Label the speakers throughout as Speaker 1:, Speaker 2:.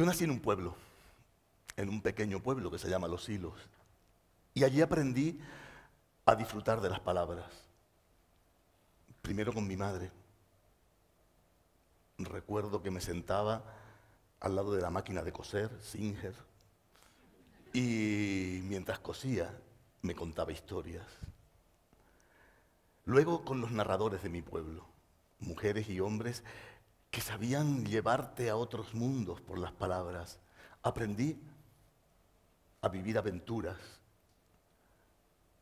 Speaker 1: Yo nací en un pueblo, en un pequeño pueblo que se llama Los Hilos, y allí aprendí a disfrutar de las palabras. Primero con mi madre. Recuerdo que me sentaba al lado de la máquina de coser, Singer, y mientras cosía me contaba historias. Luego con los narradores de mi pueblo, mujeres y hombres que sabían llevarte a otros mundos por las palabras. Aprendí a vivir aventuras.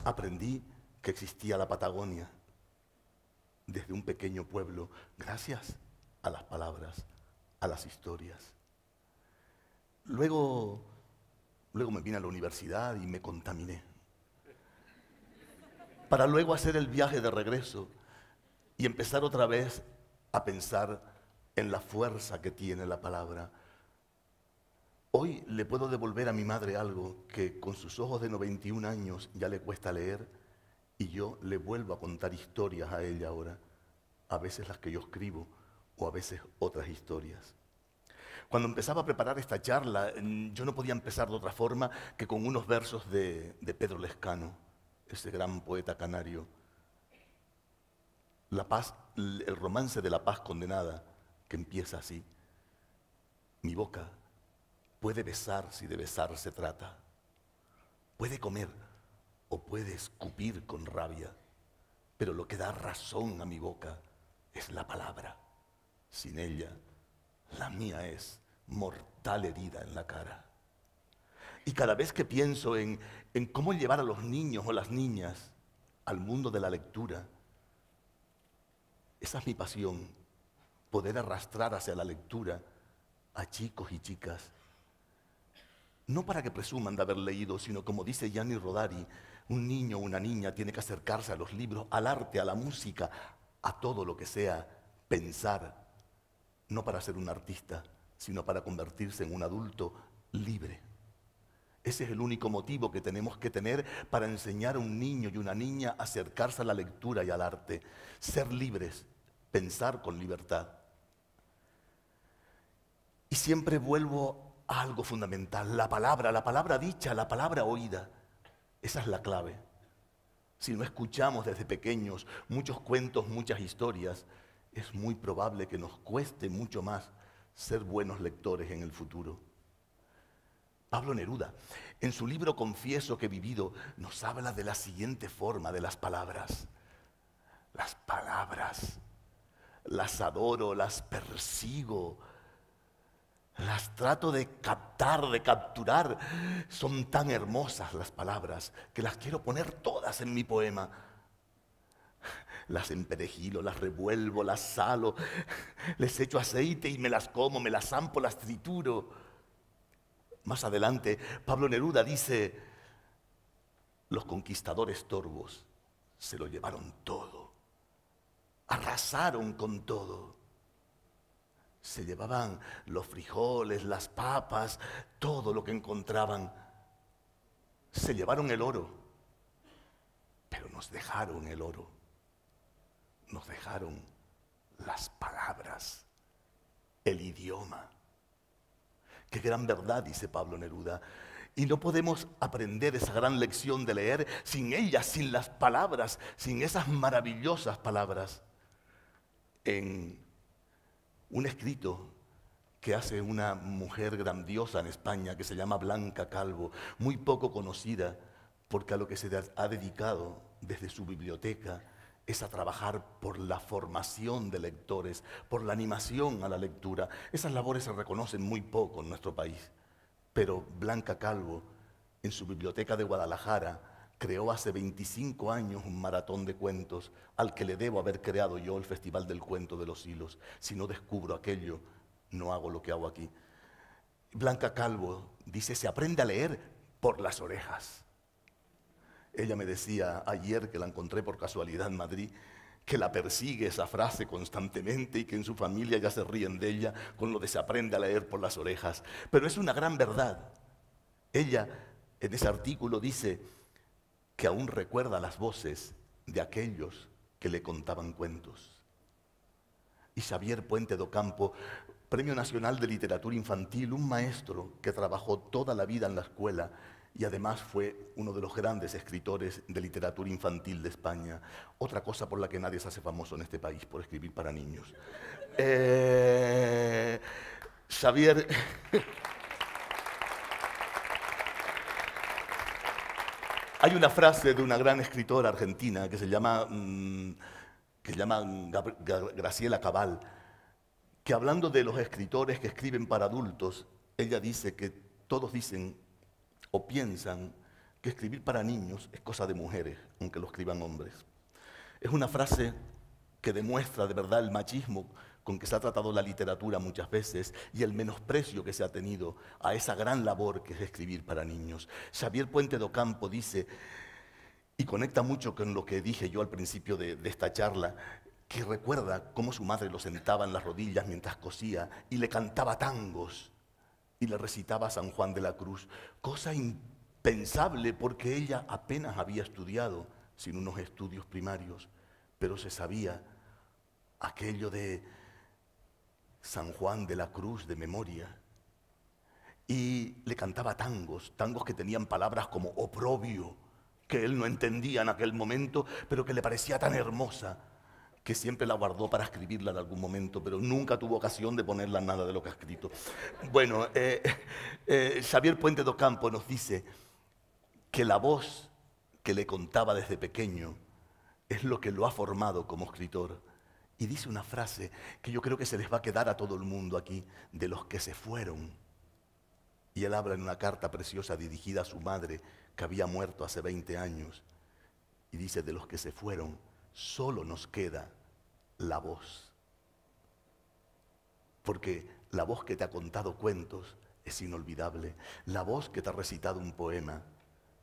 Speaker 1: Aprendí que existía la Patagonia desde un pequeño pueblo, gracias a las palabras, a las historias. Luego, luego me vine a la universidad y me contaminé. Para luego hacer el viaje de regreso y empezar otra vez a pensar en la fuerza que tiene la palabra. Hoy le puedo devolver a mi madre algo que con sus ojos de 91 años ya le cuesta leer y yo le vuelvo a contar historias a ella ahora, a veces las que yo escribo o a veces otras historias. Cuando empezaba a preparar esta charla, mm, yo no podía empezar de otra forma que con unos versos de, Pedro Lescano, ese gran poeta canario. La paz, el romance de la paz condenada que empieza así. Mi boca puede besar si de besar se trata. Puede comer o puede escupir con rabia. Pero lo que da razón a mi boca es la palabra. Sin ella, la mía es mortal herida en la cara. Y cada vez que pienso en, en cómo llevar a los niños o las niñas al mundo de la lectura, esa es mi pasión poder arrastrar hacia la lectura a chicos y chicas. No para que presuman de haber leído, sino como dice Gianni Rodari, un niño o una niña tiene que acercarse a los libros, al arte, a la música, a todo lo que sea pensar, no para ser un artista, sino para convertirse en un adulto libre. Ese es el único motivo que tenemos que tener para enseñar a un niño y una niña a acercarse a la lectura y al arte. Ser libres, pensar con libertad. Y siempre vuelvo a algo fundamental, la palabra, la palabra dicha, la palabra oída. Esa es la clave. Si no escuchamos desde pequeños muchos cuentos, muchas historias, es muy probable que nos cueste mucho más ser buenos lectores en el futuro. Pablo Neruda, en su libro Confieso que he vivido, nos habla de la siguiente forma de las palabras. Las palabras, las adoro, las persigo, las trato de captar, de capturar. Son tan hermosas las palabras que las quiero poner todas en mi poema. Las emperejilo, las revuelvo, las salo, les echo aceite y me las como, me las ampo las trituro. Más adelante, Pablo Neruda dice, los conquistadores torvos se lo llevaron todo, arrasaron con todo. Se llevaban los frijoles, las papas, todo lo que encontraban. Se llevaron el oro, pero nos dejaron el oro. Nos dejaron las palabras, el idioma. Qué gran verdad, dice Pablo Neruda. Y no podemos aprender esa gran lección de leer sin ellas, sin las palabras, sin esas maravillosas palabras. En un escrito que hace una mujer grandiosa en España que se llama Blanca Calvo, muy poco conocida, porque a lo que se ha dedicado desde su biblioteca es a trabajar por la formación de lectores, por la animación a la lectura. Esas labores se reconocen muy poco en nuestro país, pero Blanca Calvo, en su biblioteca de Guadalajara, creó hace 25 años un maratón de cuentos al que le debo haber creado yo el Festival del Cuento de los Hilos. Si no descubro aquello, no hago lo que hago aquí. Blanca Calvo dice, se aprende a leer por las orejas. Ella me decía ayer que la encontré por casualidad en Madrid, que la persigue esa frase constantemente y que en su familia ya se ríen de ella con lo de se aprende a leer por las orejas. Pero es una gran verdad. Ella en ese artículo dice, que aún recuerda las voces de aquellos que le contaban cuentos. Y Xavier Puente do Campo, Premio Nacional de Literatura Infantil, un maestro que trabajó toda la vida en la escuela y además fue uno de los grandes escritores de literatura infantil de España. Otra cosa por la que nadie se hace famoso en este país, por escribir para niños. Eh, Hay una frase de una gran escritora argentina que se llama, mm, que llama Graciela Cabal, que hablando de los escritores que escriben para adultos, ella dice que todos dicen o piensan que escribir para niños es cosa de mujeres, aunque lo escriban hombres. Es una frase que demuestra de verdad el machismo con que se ha tratado la literatura muchas veces y el menosprecio que se ha tenido a esa gran labor que es escribir para niños. Xavier Puente do Campo dice, y conecta mucho con lo que dije yo al principio de, esta charla, que recuerda cómo su madre lo sentaba en las rodillas mientras cosía y le cantaba tangos y le recitaba San Juan de la Cruz, cosa impensable porque ella apenas había estudiado sin unos estudios primarios, pero se sabía aquello de San Juan de la Cruz de memoria y le cantaba tangos, tangos que tenían palabras como oprobio, que él no entendía en aquel momento, pero que le parecía tan hermosa que siempre la guardó para escribirla en algún momento, pero nunca tuvo ocasión de ponerla nada de lo que ha escrito. Bueno, eh, eh, Xavier Puente do Campo nos dice que la voz que le contaba desde pequeño es lo que lo ha formado como escritor y dice una frase que yo creo que se les va a quedar a todo el mundo aquí, de los que se fueron. Y él habla en una carta preciosa dirigida a su madre, que había muerto hace 20 años. Y dice, de los que se fueron, solo nos queda la voz. Porque la voz que te ha contado cuentos es inolvidable. La voz que te ha recitado un poema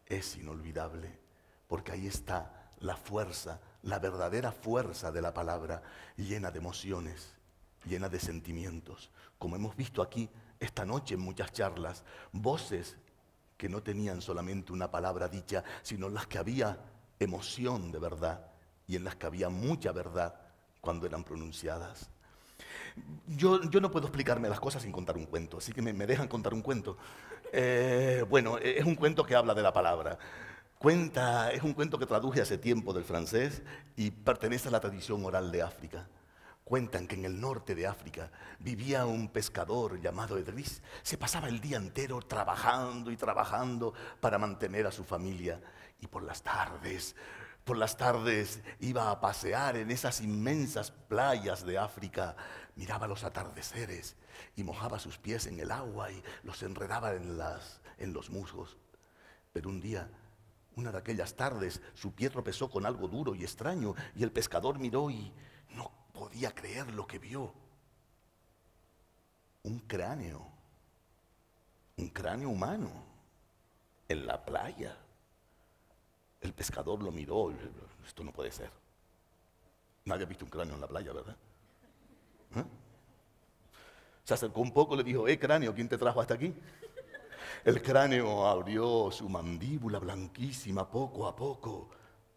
Speaker 1: es inolvidable. Porque ahí está la fuerza la verdadera fuerza de la palabra llena de emociones, llena de sentimientos. Como hemos visto aquí esta noche en muchas charlas, voces que no tenían solamente una palabra dicha, sino las que había emoción de verdad y en las que había mucha verdad cuando eran pronunciadas. Yo, no puedo explicarme las cosas sin contar un cuento, así que me, dejan contar un cuento. Eh, bueno, es un cuento que habla de la palabra. Cuenta, es un cuento que traduje hace tiempo del francés y pertenece a la tradición oral de África. Cuentan que en el norte de África vivía un pescador llamado Edris. Se pasaba el día entero trabajando y trabajando para mantener a su familia. Y por las tardes, por las tardes iba a pasear en esas inmensas playas de África. Miraba los atardeceres y mojaba sus pies en el agua y los enredaba en, en los musgos. Pero un día una de aquellas tardes su pie tropezó con algo duro y extraño y el pescador miró y no podía creer lo que vio. Un cráneo, un cráneo humano, en la playa. El pescador lo miró, esto no puede ser. Nadie ha visto un cráneo en la playa, ¿verdad? ¿Eh? Se acercó un poco, le dijo, eh cráneo, ¿quién te trajo hasta aquí? El cráneo abrió su mandíbula blanquísima poco a poco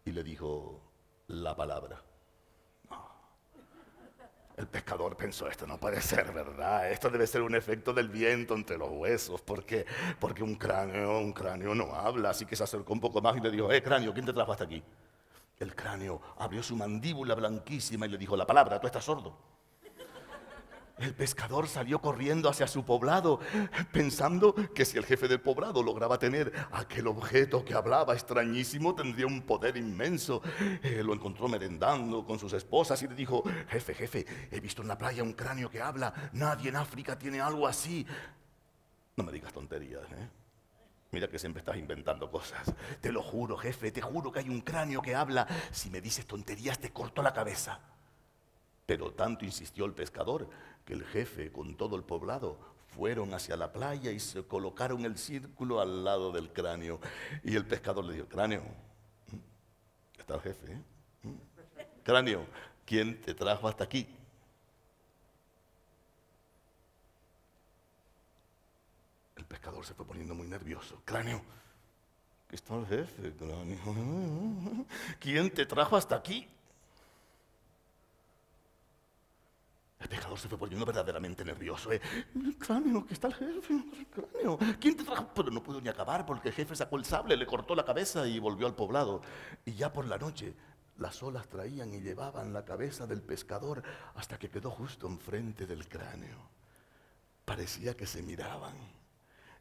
Speaker 1: y le dijo la palabra. Ah, el pescador pensó, esto no puede ser verdad, esto debe ser un efecto del viento entre los huesos, porque, porque un cráneo, un cráneo no habla, así que se acercó un poco más y le dijo, eh cráneo, ¿quién te trajo hasta aquí? El cráneo abrió su mandíbula blanquísima y le dijo, la palabra, tú estás sordo. El pescador salió corriendo hacia su poblado, pensando que si el jefe del poblado lograba tener aquel objeto que hablaba extrañísimo, tendría un poder inmenso. Eh, lo encontró merendando con sus esposas y le dijo, jefe, jefe, he visto en la playa un cráneo que habla. Nadie en África tiene algo así. No me digas tonterías, ¿eh? Mira que siempre estás inventando cosas. Te lo juro, jefe, te juro que hay un cráneo que habla. Si me dices tonterías, te corto la cabeza. Pero tanto insistió el pescador el jefe con todo el poblado fueron hacia la playa y se colocaron el círculo al lado del cráneo. Y el pescador le dijo, cráneo, ¿Mm? está el jefe, ¿eh? ¿Mm? cráneo, ¿quién te trajo hasta aquí? El pescador se fue poniendo muy nervioso, cráneo, ¿Qué está el jefe, cráneo, ¿quién te trajo hasta aquí? El pescador se fue poniendo verdaderamente nervioso. ¿eh? El cráneo, que está el jefe, cráneo. ¿Quién te trajo? Pero no pudo ni acabar porque el jefe sacó el sable, le cortó la cabeza y volvió al poblado. Y ya por la noche las olas traían y llevaban la cabeza del pescador hasta que quedó justo enfrente del cráneo. Parecía que se miraban.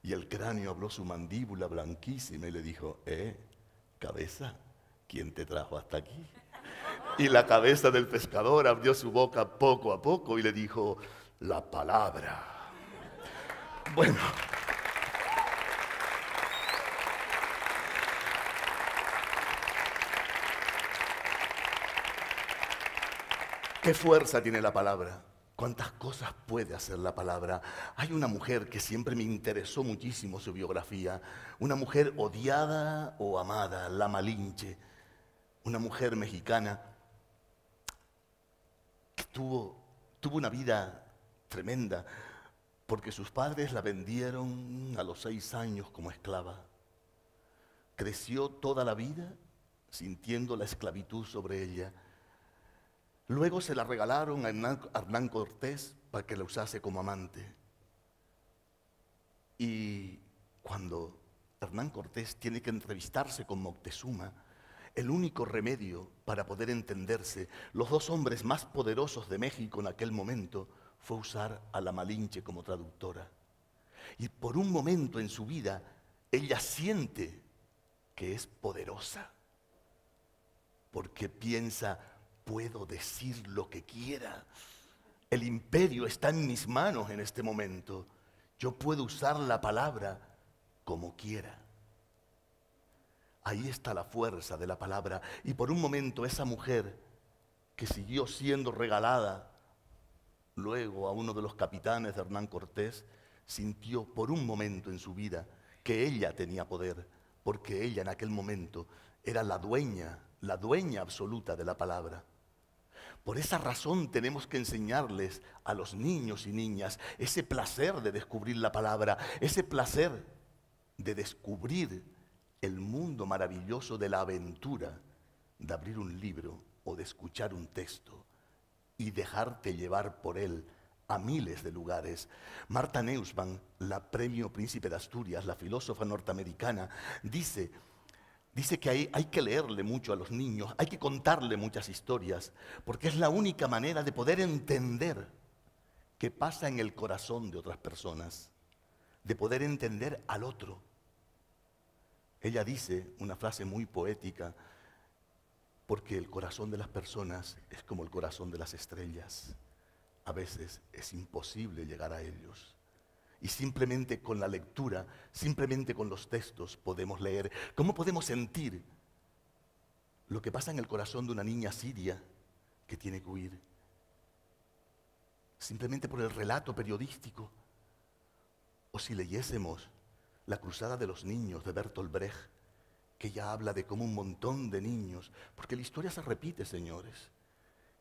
Speaker 1: Y el cráneo habló su mandíbula blanquísima y le dijo, eh, cabeza, ¿quién te trajo hasta aquí? Y la cabeza del pescador abrió su boca poco a poco y le dijo, la palabra. Bueno. ¿Qué fuerza tiene la palabra? ¿Cuántas cosas puede hacer la palabra? Hay una mujer que siempre me interesó muchísimo su biografía, una mujer odiada o amada, la Malinche, una mujer mexicana tuvo, una vida tremenda, porque sus padres la vendieron a los seis años como esclava. Creció toda la vida sintiendo la esclavitud sobre ella. Luego se la regalaron a Hernán, Cortés para que la usase como amante. Y cuando Hernán Cortés tiene que entrevistarse con Moctezuma, el único remedio para poder entenderse, los dos hombres más poderosos de México en aquel momento, fue usar a la Malinche como traductora. Y por un momento en su vida, ella siente que es poderosa, porque piensa, puedo decir lo que quiera. El imperio está en mis manos en este momento. Yo puedo usar la palabra como quiera. Ahí está la fuerza de la palabra. Y por un momento esa mujer que siguió siendo regalada luego a uno de los capitanes de Hernán Cortés, sintió por un momento en su vida que ella tenía poder, porque ella en aquel momento era la dueña, la dueña absoluta de la palabra. Por esa razón tenemos que enseñarles a los niños y niñas ese placer de descubrir la palabra, ese placer de descubrir el mundo maravilloso de la aventura de abrir un libro o de escuchar un texto y dejarte llevar por él a miles de lugares. Marta Neusman, la premio príncipe de Asturias, la filósofa norteamericana, dice, dice que hay, hay que leerle mucho a los niños, hay que contarle muchas historias, porque es la única manera de poder entender qué pasa en el corazón de otras personas, de poder entender al otro ella dice una frase muy poética, porque el corazón de las personas es como el corazón de las estrellas. A veces es imposible llegar a ellos. Y simplemente con la lectura, simplemente con los textos podemos leer. ¿Cómo podemos sentir lo que pasa en el corazón de una niña siria que tiene que huir? Simplemente por el relato periodístico. O si leyésemos la Cruzada de los Niños de Bertolt Brecht, que ya habla de cómo un montón de niños, porque la historia se repite, señores,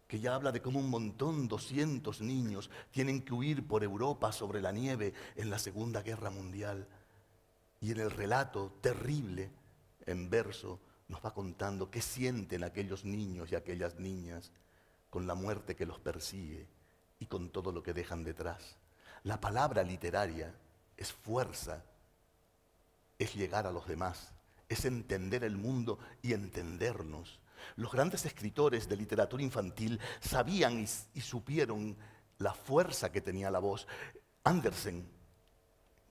Speaker 1: que ya habla de cómo un montón, 200 niños, tienen que huir por Europa sobre la nieve en la Segunda Guerra Mundial. Y en el relato terrible, en verso, nos va contando qué sienten aquellos niños y aquellas niñas con la muerte que los persigue y con todo lo que dejan detrás. La palabra literaria es fuerza es llegar a los demás, es entender el mundo y entendernos. Los grandes escritores de literatura infantil sabían y, supieron la fuerza que tenía la voz. Andersen,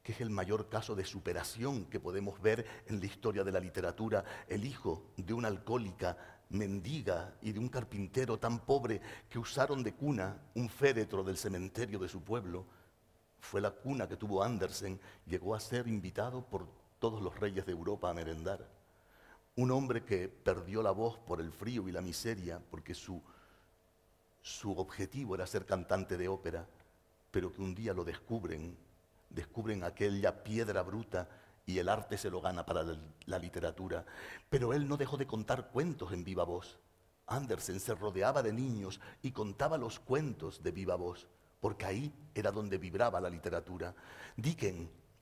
Speaker 1: que es el mayor caso de superación que podemos ver en la historia de la literatura, el hijo de una alcohólica mendiga y de un carpintero tan pobre que usaron de cuna un féretro del cementerio de su pueblo, fue la cuna que tuvo Andersen, llegó a ser invitado por todos los reyes de Europa a merendar Un hombre que perdió la voz por el frío y la miseria, porque su, su objetivo era ser cantante de ópera, pero que un día lo descubren, descubren aquella piedra bruta y el arte se lo gana para la, literatura. Pero él no dejó de contar cuentos en viva voz. Andersen se rodeaba de niños y contaba los cuentos de viva voz, porque ahí era donde vibraba la literatura.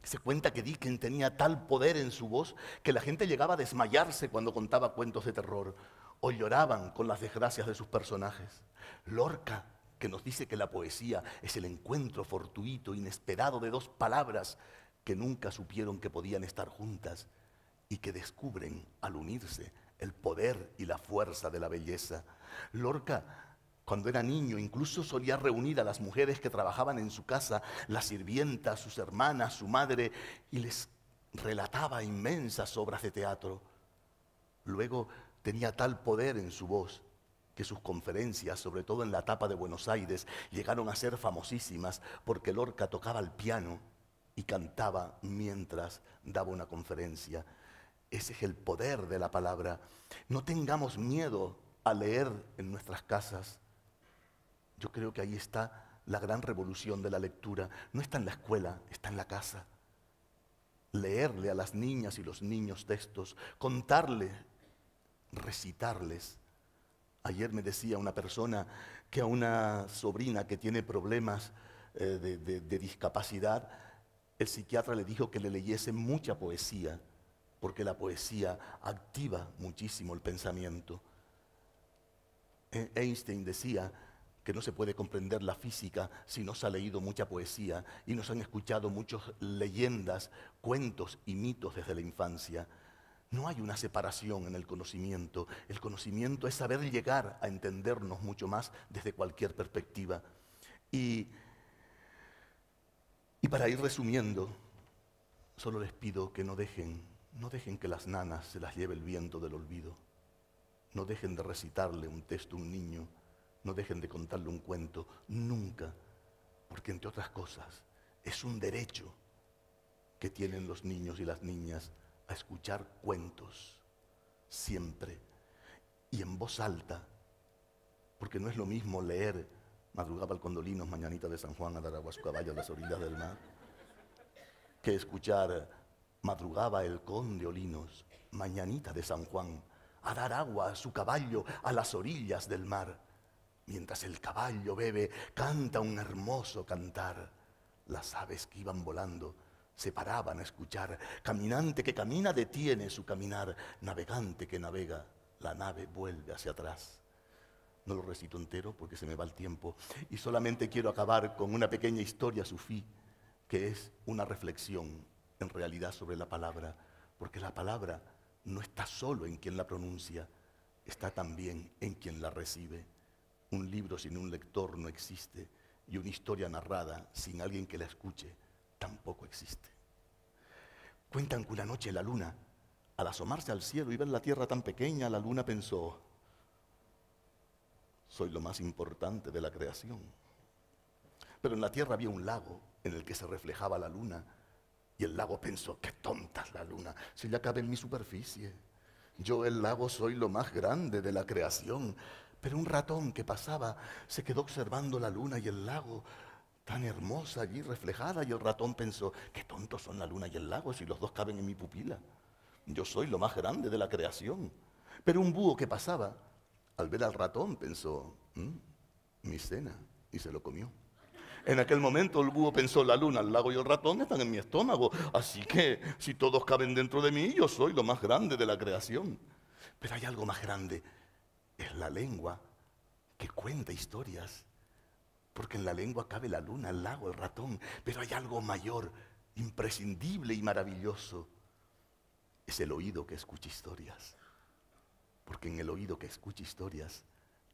Speaker 1: Se cuenta que Dickens tenía tal poder en su voz que la gente llegaba a desmayarse cuando contaba cuentos de terror o lloraban con las desgracias de sus personajes. Lorca, que nos dice que la poesía es el encuentro fortuito, inesperado de dos palabras que nunca supieron que podían estar juntas y que descubren al unirse el poder y la fuerza de la belleza. Lorca cuando era niño, incluso solía reunir a las mujeres que trabajaban en su casa, las sirvientas, sus hermanas, su madre, y les relataba inmensas obras de teatro. Luego tenía tal poder en su voz que sus conferencias, sobre todo en la etapa de Buenos Aires, llegaron a ser famosísimas porque Lorca tocaba el piano y cantaba mientras daba una conferencia. Ese es el poder de la palabra. No tengamos miedo a leer en nuestras casas. Yo creo que ahí está la gran revolución de la lectura. No está en la escuela, está en la casa. Leerle a las niñas y los niños textos, contarle, recitarles. Ayer me decía una persona que a una sobrina que tiene problemas eh, de discapacidad, el psiquiatra le dijo que le leyese mucha poesía, porque la poesía activa muchísimo el pensamiento. E, Einstein decía que no se puede comprender la física si no se ha leído mucha poesía y se han escuchado muchas leyendas, cuentos y mitos desde la infancia. No hay una separación en el conocimiento. El conocimiento es saber llegar a entendernos mucho más desde cualquier perspectiva. Y, y para ir resumiendo, solo les pido que no dejen, no dejen que las nanas se las lleve el viento del olvido. No dejen de recitarle un texto a un niño no dejen de contarle un cuento, nunca, porque entre otras cosas es un derecho que tienen los niños y las niñas a escuchar cuentos, siempre, y en voz alta, porque no es lo mismo leer Madrugaba el Condolinos, Mañanita de San Juan, a a dar agua su Caballo, a las orillas del mar, que escuchar Madrugaba el Conde Olinos, Mañanita de San Juan, a dar agua a su caballo a las orillas del mar. Mientras el caballo bebe, canta un hermoso cantar. Las aves que iban volando se paraban a escuchar. Caminante que camina detiene su caminar. Navegante que navega, la nave vuelve hacia atrás. No lo recito entero porque se me va el tiempo. Y solamente quiero acabar con una pequeña historia sufí, que es una reflexión en realidad sobre la palabra. Porque la palabra no está solo en quien la pronuncia, está también en quien la recibe. Un libro sin un lector no existe y una historia narrada sin alguien que la escuche tampoco existe. Cuentan que una noche la luna, al asomarse al cielo y ver la tierra tan pequeña, la luna pensó, soy lo más importante de la creación. Pero en la tierra había un lago en el que se reflejaba la luna y el lago pensó, qué tonta es la luna, si ya cabe en mi superficie. Yo el lago soy lo más grande de la creación. Pero un ratón que pasaba se quedó observando la luna y el lago tan hermosa allí reflejada y el ratón pensó, qué tontos son la luna y el lago si los dos caben en mi pupila. Yo soy lo más grande de la creación. Pero un búho que pasaba, al ver al ratón, pensó, mm, mi cena, y se lo comió. En aquel momento el búho pensó, la luna, el lago y el ratón están en mi estómago, así que si todos caben dentro de mí, yo soy lo más grande de la creación. Pero hay algo más grande es la lengua que cuenta historias, porque en la lengua cabe la luna, el lago, el ratón, pero hay algo mayor, imprescindible y maravilloso. Es el oído que escucha historias, porque en el oído que escucha historias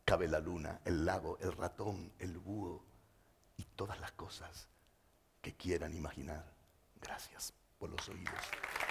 Speaker 1: cabe la luna, el lago, el ratón, el búho y todas las cosas que quieran imaginar. Gracias por los oídos.